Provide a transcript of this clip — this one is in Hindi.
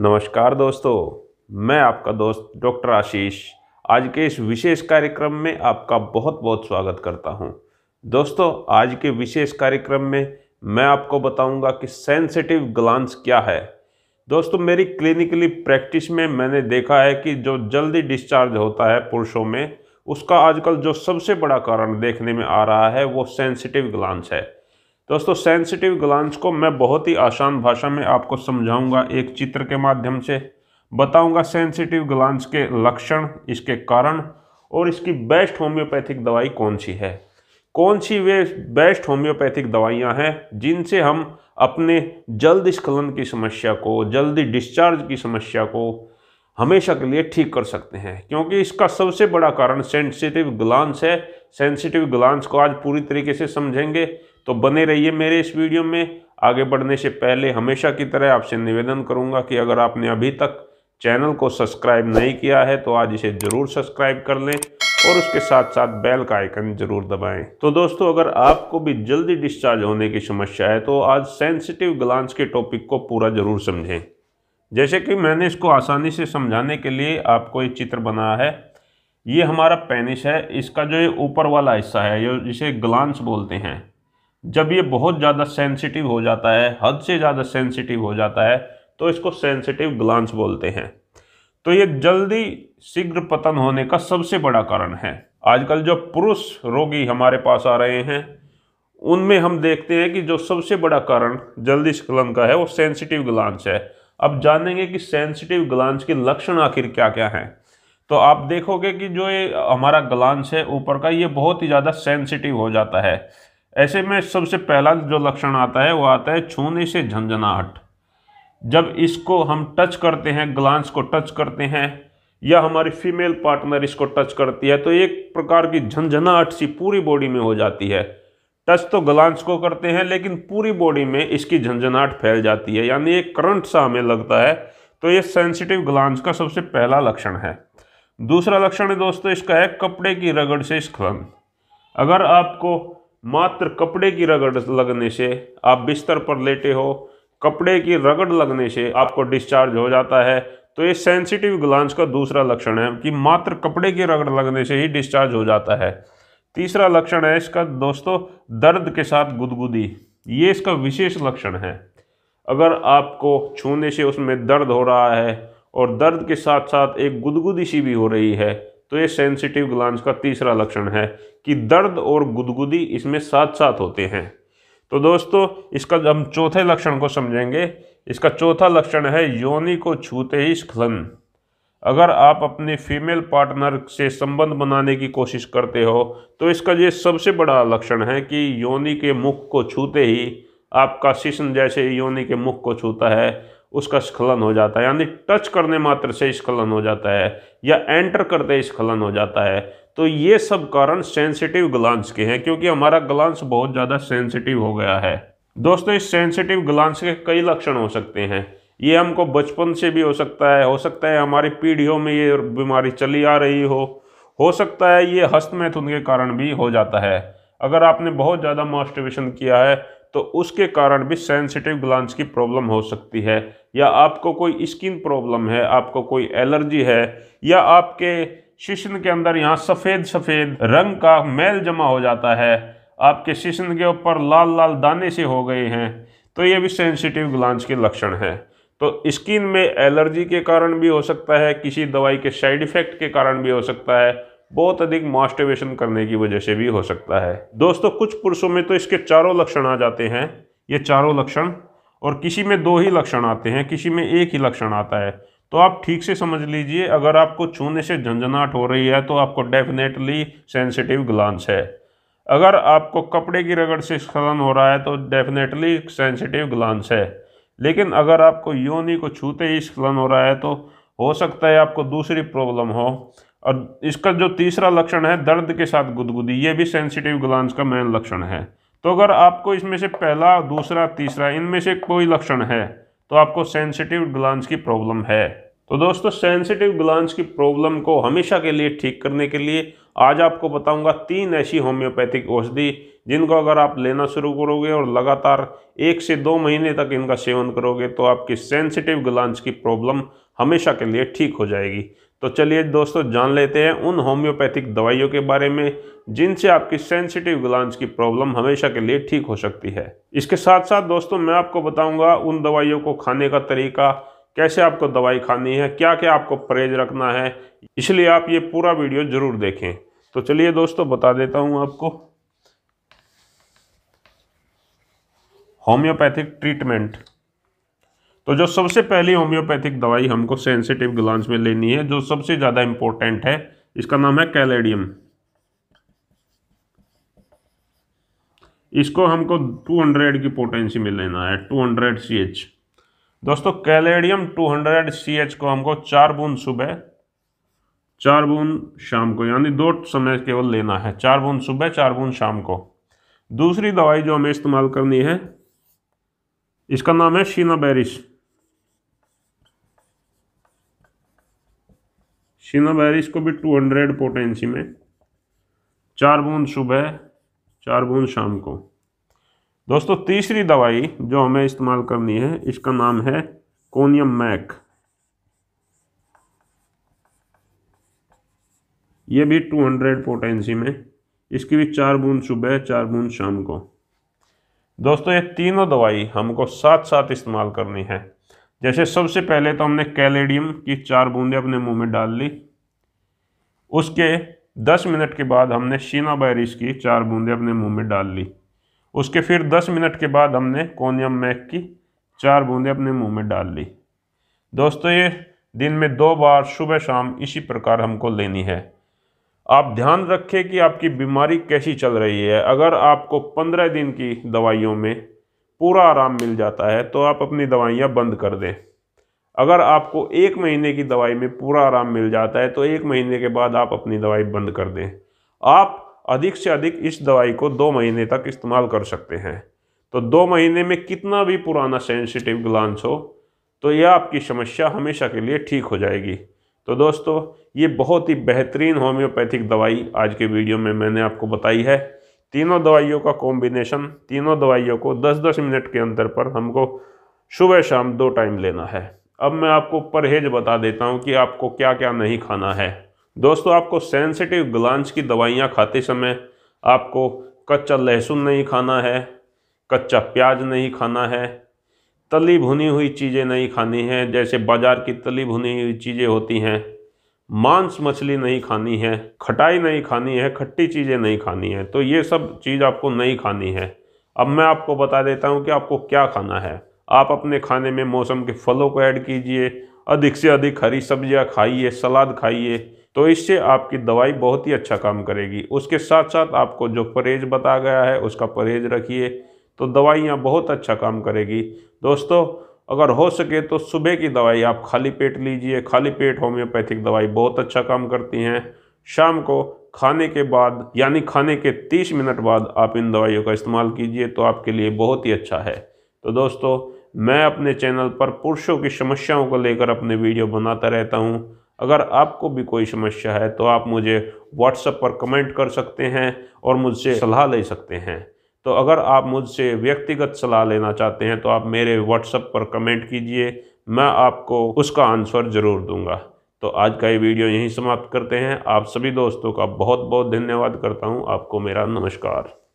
नमस्कार दोस्तों मैं आपका दोस्त डॉक्टर आशीष आज के इस विशेष कार्यक्रम में आपका बहुत बहुत स्वागत करता हूं। दोस्तों आज के विशेष कार्यक्रम में मैं आपको बताऊंगा कि सेंसिटिव ग्लांस क्या है दोस्तों मेरी क्लिनिकली प्रैक्टिस में मैंने देखा है कि जो जल्दी डिस्चार्ज होता है पुरुषों में उसका आजकल जो सबसे बड़ा कारण देखने में आ रहा है वो सेंसिटिव ग्लांस है दोस्तों सेंसिटिव ग्लांस को मैं बहुत ही आसान भाषा में आपको समझाऊंगा एक चित्र के माध्यम से बताऊंगा सेंसिटिव ग्लांस के लक्षण इसके कारण और इसकी बेस्ट होम्योपैथिक दवाई कौन सी है कौन सी वे बेस्ट होम्योपैथिक दवाइयाँ हैं जिनसे हम अपने जल्द स्खलन की समस्या को जल्दी डिस्चार्ज की समस्या को हमेशा के लिए ठीक कर सकते हैं क्योंकि इसका सबसे बड़ा कारण सेंसिटिव ग्लांस है सेंसिटिव ग्लांस को आज पूरी तरीके से समझेंगे तो बने रहिए मेरे इस वीडियो में आगे बढ़ने से पहले हमेशा की तरह आपसे निवेदन करूंगा कि अगर आपने अभी तक चैनल को सब्सक्राइब नहीं किया है तो आज इसे ज़रूर सब्सक्राइब कर लें और उसके साथ साथ बेल का आइकन ज़रूर दबाएं तो दोस्तों अगर आपको भी जल्दी डिस्चार्ज होने की समस्या है तो आज सेंसिटिव ग्लांस के टॉपिक को पूरा ज़रूर समझें जैसे कि मैंने इसको आसानी से समझाने के लिए आपको एक चित्र बनाया है ये हमारा पेनिस है इसका जो ये ऊपर वाला हिस्सा है जिसे ग्लांस बोलते हैं जब ये बहुत ज़्यादा सेंसिटिव हो जाता है हद से ज़्यादा सेंसिटिव हो जाता है तो इसको सेंसिटिव ग्लांस बोलते हैं तो ये जल्दी शीघ्र पतन होने का सबसे बड़ा कारण है आजकल जो पुरुष रोगी हमारे पास आ रहे हैं उनमें हम देखते हैं कि जो सबसे बड़ा कारण जल्दी स्खलन का है वो सेंसिटिव ग्लांस है अब जानेंगे कि सेंसिटिव ग्लांस के लक्षण आखिर क्या क्या हैं तो आप देखोगे कि जो ये हमारा ग्लांस है ऊपर का ये बहुत ही ज़्यादा सेंसिटिव हो जाता है ऐसे में सबसे पहला जो लक्षण आता है वो आता है छूने से झंझनाहट जब इसको हम टच करते हैं ग्लांस को टच करते हैं या हमारी फीमेल पार्टनर इसको टच करती है तो एक प्रकार की झंझनाहट सी पूरी बॉडी में हो जाती है टच तो ग्लांस को करते हैं लेकिन पूरी बॉडी में इसकी झंझनाहट फैल जाती है यानी एक करंट सा हमें लगता है तो ये सेंसिटिव ग्लांस का सबसे पहला लक्षण है दूसरा लक्षण है दोस्तों इसका है कपड़े की रगड़ से स्खलन अगर आपको मात्र कपड़े की रगड़ लगने से आप बिस्तर पर लेटे हो कपड़े की रगड़ लगने से आपको डिस्चार्ज हो जाता है तो ये सेंसिटिव ग्लांस का दूसरा लक्षण है कि मात्र कपड़े की रगड़ लगने से ही डिस्चार्ज हो जाता है तीसरा लक्षण है इसका दोस्तों दर्द के साथ गुदगुदी ये इसका विशेष लक्षण है अगर आपको छूने से उसमें दर्द हो रहा है और दर्द के साथ साथ एक गुदगुदी सी भी हो रही है तो ये सेंसिटिव ग्लान्स का तीसरा लक्षण है कि दर्द और गुदगुदी इसमें साथ साथ होते हैं तो दोस्तों इसका हम चौथे लक्षण को समझेंगे इसका चौथा लक्षण है योनि को छूते ही स्खलन अगर आप अपने फीमेल पार्टनर से संबंध बनाने की कोशिश करते हो तो इसका ये सबसे बड़ा लक्षण है कि योनि के मुख को छूते ही आपका शिशन जैसे योनि के मुख को छूता है उसका स्खलन हो जाता है यानी टच करने मात्र से स्खलन हो जाता है या एंटर करते स्खलन हो जाता है तो ये सब कारण सेंसिटिव ग्लांस के हैं क्योंकि हमारा ग्लांस बहुत ज़्यादा सेंसिटिव हो गया है दोस्तों इस सेंसिटिव ग्लांस के कई लक्षण हो सकते हैं ये हमको बचपन से भी हो सकता है हो सकता है हमारी पीढ़ियों में ये बीमारी चली आ रही हो हो सकता है ये हस्तमैथुन के कारण भी हो जाता है अगर आपने बहुत ज़्यादा मास्टिवेशन किया है तो उसके कारण भी सेंसिटिव ग्लांस की प्रॉब्लम हो सकती है या आपको कोई स्किन प्रॉब्लम है आपको कोई एलर्जी है या आपके शिशन के अंदर यहाँ सफ़ेद सफ़ेद रंग का मैल जमा हो जाता है आपके शिशन के ऊपर लाल लाल दाने से हो गए हैं तो ये भी सेंसिटिव ग्लांस के लक्षण हैं तो स्किन में एलर्जी के कारण भी हो सकता है किसी दवाई के साइड इफ़ेक्ट के कारण भी हो सकता है बहुत अधिक मास्टिवेशन करने की वजह से भी हो सकता है दोस्तों कुछ पुरुषों में तो इसके चारों लक्षण आ जाते हैं ये चारों लक्षण और किसी में दो ही लक्षण आते हैं किसी में एक ही लक्षण आता है तो आप ठीक से समझ लीजिए अगर आपको छूने से झंझनाहट हो रही है तो आपको डेफिनेटली सेंसिटिव ग्लांस है अगर आपको कपड़े की रगड़ से स्खलन हो रहा है तो डेफिनेटली सेंसिटिव ग्लांस है लेकिन अगर आपको योनि को छूते ही स्खलन हो रहा है तो हो सकता है आपको दूसरी प्रॉब्लम हो और इसका जो तीसरा लक्षण है दर्द के साथ गुदगुदी ये भी सेंसिटिव ग्लांस का मेन लक्षण है तो अगर आपको इसमें से पहला दूसरा तीसरा इनमें से कोई लक्षण है तो आपको सेंसिटिव ग्लांस की प्रॉब्लम है तो दोस्तों सेंसिटिव ग्लांस की प्रॉब्लम को हमेशा के लिए ठीक करने के लिए आज आपको बताऊंगा तीन ऐसी होम्योपैथिक औषधि जिनको अगर आप लेना शुरू करोगे और लगातार एक से दो महीने तक इनका सेवन करोगे तो आपकी सेंसिटिव ग्लांस की प्रॉब्लम हमेशा के लिए ठीक हो जाएगी तो चलिए दोस्तों जान लेते हैं उन होम्योपैथिक दवाइयों के बारे में जिनसे आपकी सेंसिटिव ग्लांस की प्रॉब्लम हमेशा के लिए ठीक हो सकती है इसके साथ साथ दोस्तों मैं आपको बताऊंगा उन दवाइयों को खाने का तरीका कैसे आपको दवाई खानी है क्या क्या आपको परहेज रखना है इसलिए आप ये पूरा वीडियो ज़रूर देखें तो चलिए दोस्तों बता देता हूँ आपको होम्योपैथिक ट्रीटमेंट तो जो सबसे पहली होम्योपैथिक दवाई हमको सेंसिटिव ग्लांस में लेनी है जो सबसे ज़्यादा इंपॉर्टेंट है इसका नाम है कैलेडियम इसको हमको 200 की पोटेंसी में लेना है 200 एच दोस्तों कैलेडियम 200 एच को हमको चार बूंद सुबह चार बूंद शाम को यानी दो समय केवल लेना है चार बूंद सुबह चार बूंद शाम को दूसरी दवाई जो हमें इस्तेमाल करनी है इसका नाम है शीना बैरिश सीमा बहरी इसको भी टू हंड्रेड पोटेंसी में चार बूंद सुबह चार बूंद शाम को दोस्तों तीसरी दवाई जो हमें इस्तेमाल करनी है इसका नाम है कोनियम मैक ये भी 200 पोटेंसी में इसकी भी चार बूंद सुबह चार बूंद शाम को दोस्तों ये तीनों दवाई हमको साथ साथ इस्तेमाल करनी है जैसे सबसे पहले तो हमने कैलेडियम की चार बूंदें अपने मुंह में डाल ली उसके दस मिनट के बाद हमने शीना बैरिस की चार बूंदें अपने मुंह में डाल ली उसके फिर दस मिनट के बाद हमने कोनियम मैक की चार बूंदें अपने मुंह में डाल ली दोस्तों ये दिन में दो बार सुबह शाम इसी प्रकार हमको लेनी है आप ध्यान रखें कि आपकी बीमारी कैसी चल रही है अगर आपको पंद्रह दिन की दवाइयों में पूरा आराम मिल जाता है तो आप अपनी दवाइयाँ बंद कर दें अगर आपको एक महीने की दवाई में पूरा आराम मिल जाता है तो एक महीने के बाद आप अपनी दवाई बंद कर दें आप अधिक से अधिक इस दवाई को दो महीने तक इस्तेमाल कर सकते हैं तो दो महीने में कितना भी पुराना सेंसिटिव ग्लांस हो तो यह आपकी समस्या हमेशा के लिए ठीक हो जाएगी तो दोस्तों ये बहुत ही बेहतरीन होम्योपैथिक दवाई आज के वीडियो में मैंने आपको बताई है तीनों दवाइयों का कॉम्बिनेशन तीनों दवाइयों को 10-10 मिनट के अंतर पर हमको सुबह शाम दो टाइम लेना है अब मैं आपको परहेज बता देता हूँ कि आपको क्या क्या नहीं खाना है दोस्तों आपको सेंसिटिव ग्लांच की दवाइयाँ खाते समय आपको कच्चा लहसुन नहीं खाना है कच्चा प्याज नहीं खाना है तली भुनी हुई चीज़ें नहीं खानी हैं जैसे बाज़ार की तली भुनी हुई चीज़ें होती हैं मांस मछली नहीं खानी है खटाई नहीं खानी है खट्टी चीज़ें नहीं खानी है तो ये सब चीज़ आपको नहीं खानी है अब मैं आपको बता देता हूँ कि आपको क्या खाना है आप अपने खाने में मौसम के फलों को ऐड कीजिए अधिक से अधिक हरी सब्जियाँ खाइए सलाद खाइए तो इससे आपकी दवाई बहुत ही अच्छा काम करेगी उसके साथ साथ आपको जो परहेज बताया गया है उसका परहेज रखिए तो दवाइयाँ बहुत अच्छा काम करेगी दोस्तों अगर हो सके तो सुबह की दवाई आप खाली पेट लीजिए खाली पेट होम्योपैथिक दवाई बहुत अच्छा काम करती हैं शाम को खाने के बाद यानी खाने के 30 मिनट बाद आप इन दवाइयों का इस्तेमाल कीजिए तो आपके लिए बहुत ही अच्छा है तो दोस्तों मैं अपने चैनल पर पुरुषों की समस्याओं को लेकर अपने वीडियो बनाता रहता हूँ अगर आपको भी कोई समस्या है तो आप मुझे व्हाट्सएप पर कमेंट कर सकते हैं और मुझसे सलाह ले सकते हैं तो अगर आप मुझसे व्यक्तिगत सलाह लेना चाहते हैं तो आप मेरे व्हाट्सएप पर कमेंट कीजिए मैं आपको उसका आंसर ज़रूर दूंगा तो आज का ये वीडियो यहीं समाप्त करते हैं आप सभी दोस्तों का बहुत बहुत धन्यवाद करता हूँ आपको मेरा नमस्कार